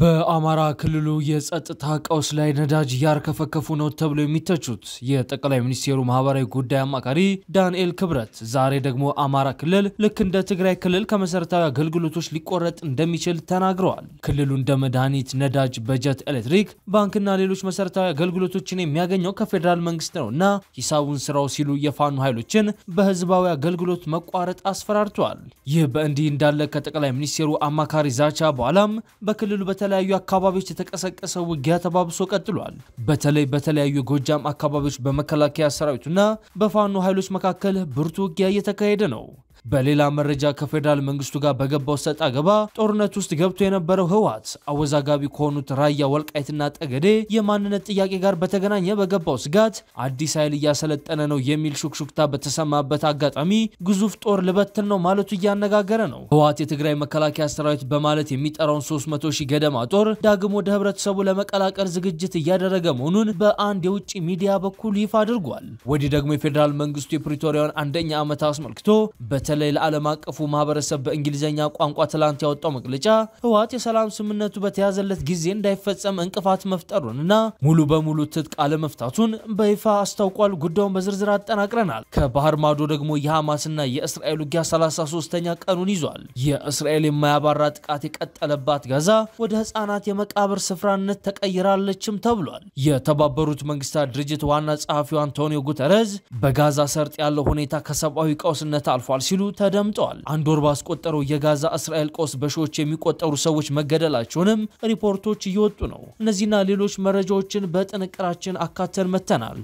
በአማራ ክልሉ የጸጥታ ቀውስ ላይ ነዳጅ ያርከፈከፉ ነው ተብሎ የሚተቹት የጠቅላይ ሚኒስቴሩ ማህበራዊ ጉዳይ አማካሪ ዳንኤል ክብረት ዛሬ ደግሞ አማራ ክልል ልክ እንደ ትግራይ ክልል ከመሰረታዊ አገልግሎቶች ሊቆረጥ እንደሚችል ተናግረዋል። ክልሉ እንደ መድኃኒት፣ ነዳጅ፣ በጀት፣ ኤሌክትሪክ፣ ባንክና ሌሎች መሰረታዊ አገልግሎቶችን የሚያገኘው ከፌዴራል መንግስት ነው እና ሂሳቡን ስራው ሲሉ የፋኑ ኃይሎችን በህዝባዊ አገልግሎት መቋረጥ አስፈራርተዋል። ይህ በእንዲህ እንዳለ ከጠቅላይ ሚኒስቴሩ አማካሪ ዛቻ በኋላም በክልሉ በተለያዩ አካባቢዎች የተቀሰቀሰ ውጊያ ተባብሶ ቀጥሏል። በተለይ በተለያዩ የጎጃም አካባቢዎች በመከላከያ ሰራዊቱና በፋኖ ኃይሎች መካከል ብርቱ ውጊያ እየተካሄደ ነው። በሌላ መረጃ ከፌዴራል መንግስቱ ጋር በገባው ሰጥ አገባ ጦርነት ውስጥ ገብቶ የነበረው ህወሓት አወዛጋቢ ከሆኑት ራያ ወልቃይትና ጠገዴ የማንነት ጥያቄ ጋር በተገናኘ በገባው ስጋት አዲስ ኃይል እያሰለጠነ ነው የሚል ሹክሹክታ በተሰማበት አጋጣሚ ግዙፍ ጦር ልበትን ነው ማለቱ እያነጋገረ ነው። ህወሓት የትግራይ መከላከያ ሰራዊት በማለት የሚጠራውን 300 ሺህ ገደማ ጦር ዳግም ወደ ህብረተሰቡ ለመቀላቀል ዝግጅት እያደረገ መሆኑን በአንድ የውጭ ሚዲያ በኩል ይፋ አድርጓል። ወዲህ ደግሞ የፌዴራል መንግስቱ የፕሪቶሪያውን አንደኛ ዓመት አስመልክቶ በተ በተለይ ለዓለም አቀፉ ማህበረሰብ በእንግሊዝኛ ቋንቋ ትላንት ያወጣው መግለጫ ህወሓት የሰላም ስምምነቱ በተያዘለት ጊዜ እንዳይፈጸም እንቅፋት መፍጠሩንና ሙሉ በሙሉ ትጥቅ አለመፍታቱን በይፋ አስታውቋል። ጉዳዩን በዝርዝር አጠናቅረናል። ከባህር ማዶ ደግሞ የሐማስና የእስራኤል ውጊያ 33ኛ ቀኑን ይዟል። የእስራኤል የማያባራ ጥቃት የቀጠለባት ጋዛ ወደ ህፃናት የመቃብር ስፍራነት ተቀይራለችም ተብሏል። የተባበሩት መንግስታት ድርጅት ዋና ጸሐፊው አንቶኒዮ ጉተረዝ በጋዛ ሰርጥ ያለው ሁኔታ ከሰብአዊ ቀውስነት አልፏል ሲሉ ሲሉ ተደምጠዋል። አንድ ወር ባስቆጠረው የጋዛ እስራኤል ቀውስ በሺዎች የሚቆጠሩ ሰዎች መገደላቸውንም ሪፖርቶች እየወጡ ነው። እነዚህና ሌሎች መረጃዎችን በጥንቅራችን አካተን መተናል።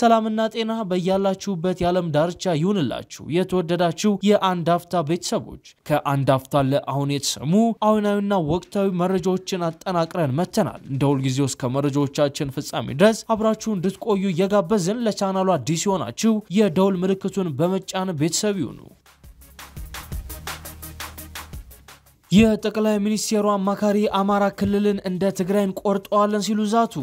ሰላምና ጤና በያላችሁበት የዓለም ዳርቻ ይሁንላችሁ። የተወደዳችሁ የአንድ አፍታ ቤተሰቦች ከአንድ አፍታ ለአሁን የተሰሙ አሁናዊና ወቅታዊ መረጃዎችን አጠናቅረን መተናል። እንደ ሁልጊዜው እስከ መረጃዎቻችን ፍጻሜ ድረስ አብራችሁ እንድትቆዩ እየጋበዝን ለቻናሉ አዲስ የሆናችሁ የደውል ምልክቱን በመጫን ቤተሰብ ይሁኑ። የጠቅላይ ሚኒስቴሩ አማካሪ አማራ ክልልን እንደ ትግራይን ቆርጠዋለን ሲሉ ዛቱ።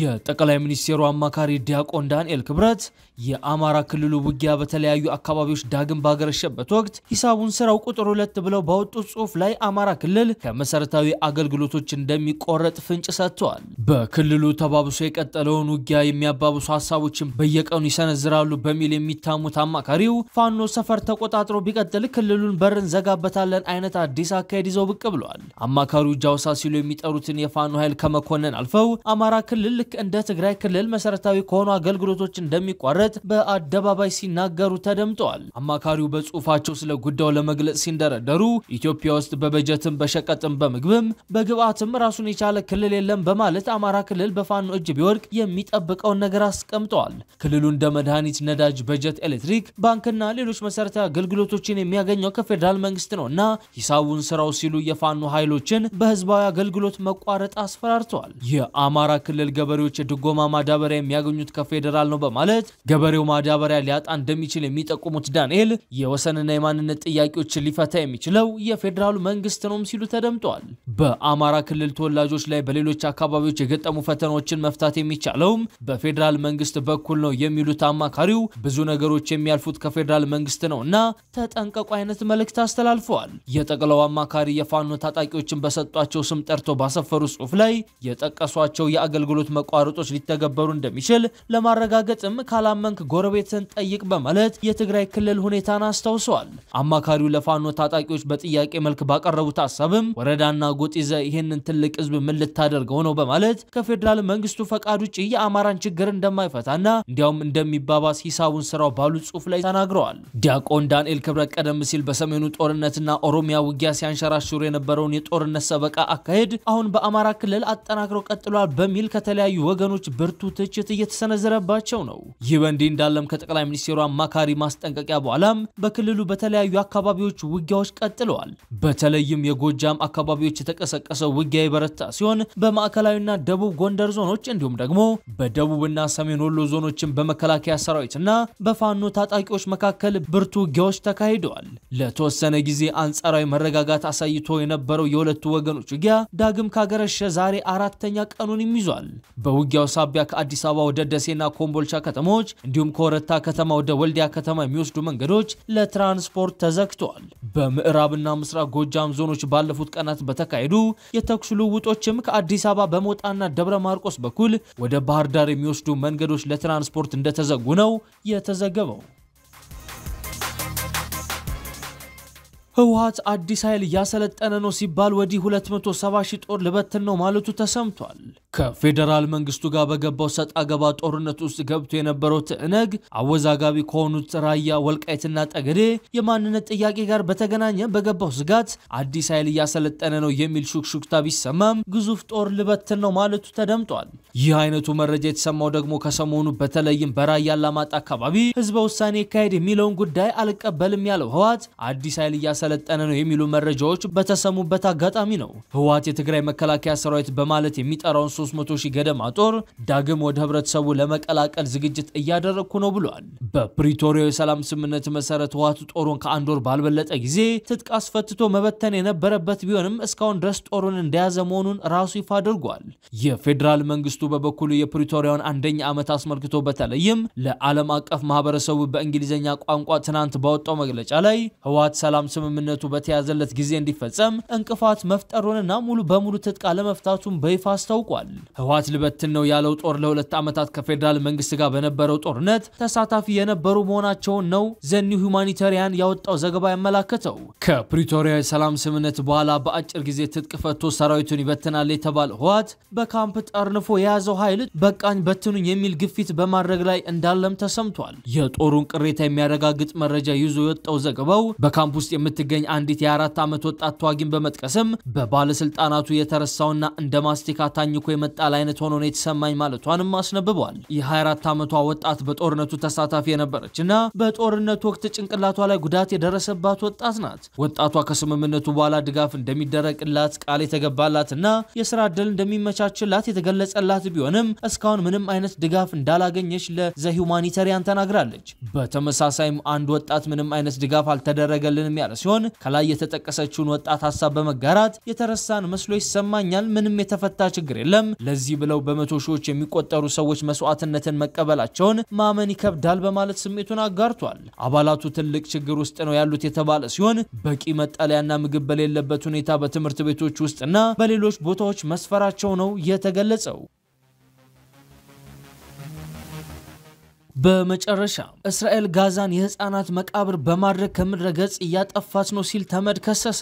የጠቅላይ ሚኒስቴሩ አማካሪ ዲያቆን ዳንኤል ክብረት የአማራ ክልሉ ውጊያ በተለያዩ አካባቢዎች ዳግም ባገረሸበት ወቅት ሂሳቡን ስራው ቁጥር ሁለት ብለው ባወጡት ጽሑፍ ላይ አማራ ክልል ከመሰረታዊ አገልግሎቶች እንደሚቆረጥ ፍንጭ ሰጥተዋል። በክልሉ ተባብሶ የቀጠለውን ውጊያ የሚያባብሱ ሀሳቦችን በየቀኑ ይሰነዝራሉ በሚል የሚታሙት አማካሪው ፋኖ ሰፈር ተቆጣጥሮ ቢቀጥል ክልሉን በር እንዘጋበታለን አይነት አዲስ አካሄድ ይዘው ብቅ ብለዋል። አማካሪው ጃውሳ ሲሉ የሚጠሩትን የፋኖ ኃይል ከመኮነን አልፈው አማራ ክልል ልክ እንደ ትግራይ ክልል መሰረታዊ ከሆኑ አገልግሎቶች እንደሚቋረጥ በአደባባይ ሲናገሩ ተደምጠዋል። አማካሪው በጽሁፋቸው ስለ ጉዳዩ ለመግለጽ ሲንደረደሩ ኢትዮጵያ ውስጥ በበጀትም በሸቀጥም በምግብም በግብአትም ራሱን የቻለ ክልል የለም በማለት አማራ ክልል በፋኖ እጅ ቢወድቅ የሚጠብቀውን ነገር አስቀምጠዋል። ክልሉ እንደ መድኃኒት፣ ነዳጅ፣ በጀት፣ ኤሌክትሪክ፣ ባንክና ሌሎች መሰረታዊ አገልግሎቶችን የሚያገኘው ከፌዴራል መንግስት ነው እና ሂሳቡን ስራው ሲሉ የፋኖ ኃይሎችን በህዝባዊ አገልግሎት መቋረጥ አስፈራርተዋል። የአማራ ክልል ገበሬዎች የድጎማ ማዳበሪያ የሚያገኙት ከፌዴራል ነው በማለት ገበሬው ማዳበሪያ ሊያጣ እንደሚችል የሚጠቁሙት ዳንኤል የወሰንና የማንነት ጥያቄዎችን ሊፈታ የሚችለው የፌዴራሉ መንግስት ነውም ሲሉ ተደምጧል። በአማራ ክልል ተወላጆች ላይ በሌሎች አካባቢዎች የገጠሙ ፈተናዎችን መፍታት የሚቻለውም በፌዴራል መንግስት በኩል ነው የሚሉት አማካሪው ብዙ ነገሮች የሚያልፉት ከፌዴራል መንግስት ነው እና ተጠንቀቁ አይነት መልእክት አስተላልፈዋል። የጠቅላው አማካሪ የፋኖ ታጣቂዎችን በሰጧቸው ስም ጠርቶ ባሰፈሩ ጽሁፍ ላይ የጠቀሷቸው የአገልግሎት መቋረጦች ሊተገበሩ እንደሚችል ለማረጋገጥም ካላመንክ ጎረቤትን ጠይቅ በማለት የትግራይ ክልል ሁኔታን አስታውሰዋል። አማካሪው ለፋኖ ታጣቂዎች በጥያቄ መልክ ባቀረቡት ሀሳብም ወረዳና ጎጥ ይዘ ይህንን ትልቅ ህዝብ ምን ልታደርገው ነው በማለት ከፌዴራል መንግስቱ ፈቃድ ውጭ የአማራን ችግር እንደማይፈታና እንዲያውም እንደሚባባስ ሂሳቡን ስራው ባሉ ጽሁፍ ላይ ተናግረዋል። ዲያቆን ዳንኤል ክብረት ቀደም ሲል በሰሜኑ ጦርነትና ኦሮሚያ ውጊያ ሲያንሸራሽሩ የነበረውን የጦርነት ሰበቃ አካሄድ አሁን በአማራ ክልል አጠናክረው ቀጥሏል በሚል ከተለያዩ ከተለያዩ ወገኖች ብርቱ ትችት እየተሰነዘረባቸው ነው። ይህ በእንዲህ እንዳለም ከጠቅላይ ሚኒስትሩ አማካሪ ማስጠንቀቂያ በኋላም በክልሉ በተለያዩ አካባቢዎች ውጊያዎች ቀጥለዋል። በተለይም የጎጃም አካባቢዎች የተቀሰቀሰው ውጊያ የበረታ ሲሆን በማዕከላዊና ደቡብ ጎንደር ዞኖች እንዲሁም ደግሞ በደቡብና ሰሜን ወሎ ዞኖችን በመከላከያ ሰራዊትና በፋኖ ታጣቂዎች መካከል ብርቱ ውጊያዎች ተካሂደዋል። ለተወሰነ ጊዜ አንጻራዊ መረጋጋት አሳይቶ የነበረው የሁለቱ ወገኖች ውጊያ ዳግም ካገረሸ ዛሬ አራተኛ ቀኑን ይዟል። በውጊያው ሳቢያ ከአዲስ አበባ ወደ ደሴና ኮምቦልቻ ከተሞች እንዲሁም ከወረታ ከተማ ወደ ወልዲያ ከተማ የሚወስዱ መንገዶች ለትራንስፖርት ተዘግተዋል። በምዕራብና ምስራቅ ጎጃም ዞኖች ባለፉት ቀናት በተካሄዱ የተኩስ ልውውጦችም ከአዲስ አበባ በሞጣና ደብረ ማርቆስ በኩል ወደ ባህር ዳር የሚወስዱ መንገዶች ለትራንስፖርት እንደተዘጉ ነው የተዘገበው። ህወሓት አዲስ ኃይል እያሰለጠነ ነው ሲባል ወዲህ 270 ሺህ ጦር ልበትን ነው ማለቱ ተሰምቷል። ከፌዴራል መንግስቱ ጋር በገባው ሰጥ አገባ ጦርነት ውስጥ ገብቶ የነበረው ትዕነግ አወዛጋቢ ከሆኑት ራያ ወልቃይትና ጠገዴ የማንነት ጥያቄ ጋር በተገናኘ በገባው ስጋት አዲስ ኃይል እያሰለጠነ ነው የሚል ሹክሹክታ ቢሰማም ግዙፍ ጦር ልበትን ነው ማለቱ ተደምጧል። ይህ አይነቱ መረጃ የተሰማው ደግሞ ከሰሞኑ በተለይም በራያ አላማጣ አካባቢ ህዝበ ውሳኔ ይካሄድ የሚለውን ጉዳይ አልቀበልም ያለው ህወሓት አዲስ ኃይል እያሰለጠነ ነው የሚሉ መረጃዎች በተሰሙበት አጋጣሚ ነው። ህወሓት የትግራይ መከላከያ ሰራዊት በማለት የሚጠራውን 300,000 ሺህ ገደማ ጦር ዳግም ወደ ህብረተሰቡ ለመቀላቀል ዝግጅት እያደረግኩ ነው ብሏል። በፕሪቶሪያው የሰላም ስምምነት መሰረት ህወሓት ጦሩን ከአንድ ወር ባልበለጠ ጊዜ ትጥቅ አስፈትቶ መበተን የነበረበት ቢሆንም እስካሁን ድረስ ጦሩን እንደያዘ መሆኑን ራሱ ይፋ አድርጓል። የፌዴራል መንግስቱ በበኩሉ የፕሪቶሪያውን አንደኛ ዓመት አስመልክቶ በተለይም ለዓለም አቀፍ ማህበረሰቡ በእንግሊዝኛ ቋንቋ ትናንት ባወጣው መግለጫ ላይ ህወሓት ሰላም ስምምነቱ በተያዘለት ጊዜ እንዲፈጸም እንቅፋት መፍጠሩንና ሙሉ በሙሉ ትጥቅ አለመፍታቱን በይፋ አስታውቋል። ህወሓት ልበትን ነው ያለው ጦር ለሁለት ዓመታት ከፌዴራል መንግስት ጋር በነበረው ጦርነት ተሳታፊ የነበሩ መሆናቸውን ነው ዘኒው ሁማኒታሪያን ያወጣው ዘገባ ያመላከተው። ከፕሪቶሪያ የሰላም ስምምነት በኋላ በአጭር ጊዜ ትጥቅ ፈቶ ሰራዊቱን ይበትናል የተባለ ህወሓት በካምፕ ጠርንፎ የያዘው ኃይል በቃኝ በትኑኝ የሚል ግፊት በማድረግ ላይ እንዳለም ተሰምቷል። የጦሩን ቅሬታ የሚያረጋግጥ መረጃ ይዞ የወጣው ዘገባው በካምፕ ውስጥ የምትገኝ አንዲት የአራት ዓመት ወጣት ተዋጊን በመጥቀስም በባለስልጣናቱ የተረሳውና እንደ ማስቲካ ታኝኮ የመጣል አይነት ሆኖ ነው የተሰማኝ ማለቷንም አስነብቧል። የ24 ዓመቷ ወጣት በጦርነቱ ተሳታፊ የነበረች እና በጦርነቱ ወቅት ጭንቅላቷ ላይ ጉዳት የደረሰባት ወጣት ናት። ወጣቷ ከስምምነቱ በኋላ ድጋፍ እንደሚደረግላት ቃል የተገባላትና የስራ እድል እንደሚመቻችላት የተገለጸላት ቢሆንም እስካሁን ምንም አይነት ድጋፍ እንዳላገኘች ለዘ ሂውማኒታሪያን ተናግራለች። በተመሳሳይም አንድ ወጣት ምንም አይነት ድጋፍ አልተደረገልንም ያለ ሲሆን ከላይ የተጠቀሰችውን ወጣት ሀሳብ በመጋራት የተረሳን መስሎ ይሰማኛል። ምንም የተፈታ ችግር የለም አይደለም። ለዚህ ብለው በመቶ ሺዎች የሚቆጠሩ ሰዎች መስዋዕትነትን መቀበላቸውን ማመን ይከብዳል በማለት ስሜቱን አጋርቷል። አባላቱ ትልቅ ችግር ውስጥ ነው ያሉት የተባለ ሲሆን በቂ መጠለያና ምግብ በሌለበት ሁኔታ በትምህርት ቤቶች ውስጥና በሌሎች ቦታዎች መስፈራቸው ነው የተገለጸው። በመጨረሻ እስራኤል ጋዛን የህፃናት መቃብር በማድረግ ከምድረ ገጽ እያጠፋች ነው ሲል ተመድ ከሰሰ።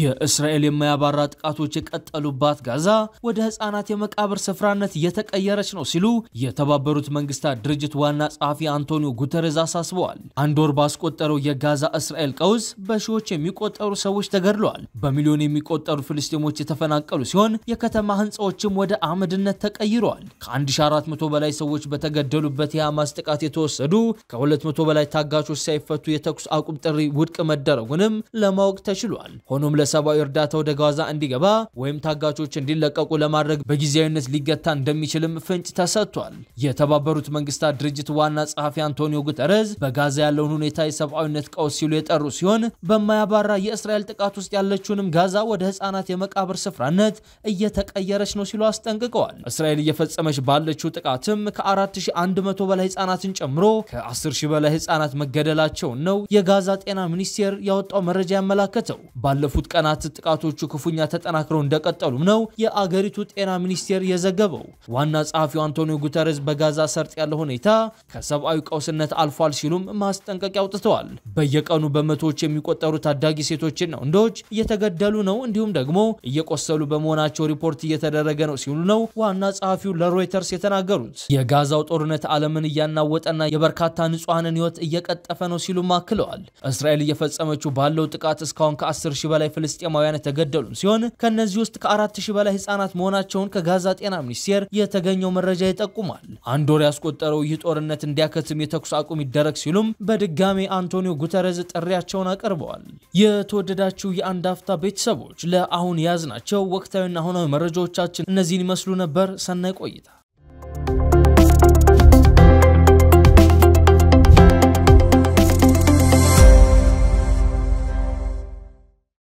የእስራኤል የማያባራ ጥቃቶች የቀጠሉባት ጋዛ ወደ ህፃናት የመቃብር ስፍራነት እየተቀየረች ነው ሲሉ የተባበሩት መንግስታት ድርጅት ዋና ጸሐፊ አንቶኒዮ ጉተሬዝ አሳስበዋል። አንድ ወር ባስቆጠረው የጋዛ እስራኤል ቀውስ በሺዎች የሚቆጠሩ ሰዎች ተገድለዋል። በሚሊዮን የሚቆጠሩ ፍልስጤሞች የተፈናቀሉ ሲሆን የከተማ ህንፃዎችም ወደ አመድነት ተቀይረዋል። ከ1400 በላይ ሰዎች በተገደሉበት የሐማስ ጥቃት ጥቃት የተወሰዱ ከ200 በላይ ታጋቾች ሳይፈቱ የተኩስ አቁም ጥሪ ውድቅ መደረጉንም ለማወቅ ተችሏል። ሆኖም ለሰብአዊ እርዳታ ወደ ጋዛ እንዲገባ ወይም ታጋቾች እንዲለቀቁ ለማድረግ በጊዜያዊነት ሊገታ እንደሚችልም ፍንጭ ተሰጥቷል። የተባበሩት መንግስታት ድርጅት ዋና ጸሐፊ አንቶኒዮ ጉተረዝ በጋዛ ያለውን ሁኔታ የሰብአዊነት ቀውስ ሲሉ የጠሩ ሲሆን በማያባራ የእስራኤል ጥቃት ውስጥ ያለችውንም ጋዛ ወደ ህጻናት የመቃብር ስፍራነት እየተቀየረች ነው ሲሉ አስጠንቅቀዋል። እስራኤል እየፈጸመች ባለችው ጥቃትም ከ4100 በላይ ህጻናት ህጻናትን ጨምሮ ከ10 ሺህ በላይ ህጻናት መገደላቸውን ነው የጋዛ ጤና ሚኒስቴር ያወጣው መረጃ ያመላከተው። ባለፉት ቀናት ጥቃቶቹ ክፉኛ ተጠናክረው እንደቀጠሉም ነው የአገሪቱ ጤና ሚኒስቴር የዘገበው። ዋና ጸሐፊው አንቶኒዮ ጉተረስ በጋዛ ሰርጥ ያለው ሁኔታ ከሰብአዊ ቀውስነት አልፏል ሲሉም ማስጠንቀቂያ አውጥተዋል። በየቀኑ በመቶዎች የሚቆጠሩ ታዳጊ ሴቶችና ወንዶች እየተገደሉ ነው፣ እንዲሁም ደግሞ እየቆሰሉ በመሆናቸው ሪፖርት እየተደረገ ነው ሲሉ ነው ዋና ጸሐፊው ለሮይተርስ የተናገሩት። የጋዛው ጦርነት ዓለምን እያናወ እየተናወጠና የበርካታ ንጹሐንን ህይወት እየቀጠፈ ነው ሲሉም አክለዋል። እስራኤል እየፈጸመችው ባለው ጥቃት እስካሁን ከ10 ሺህ በላይ ፍልስጤማውያን የተገደሉ ሲሆን ከእነዚህ ውስጥ ከ4 ሺህ በላይ ህጻናት መሆናቸውን ከጋዛ ጤና ሚኒስቴር የተገኘው መረጃ ይጠቁማል። አንድ ወር ያስቆጠረው ይህ ጦርነት እንዲያከትም የተኩስ አቁም ይደረግ ሲሉም በድጋሜ አንቶኒዮ ጉተረዝ ጥሪያቸውን አቅርበዋል። የተወደዳችሁ የአንድ አፍታ ቤተሰቦች ለአሁን የያዝናቸው ወቅታዊና አሁናዊ መረጃዎቻችን እነዚህን ይመስሉ ነበር። ሰናይ ቆይታ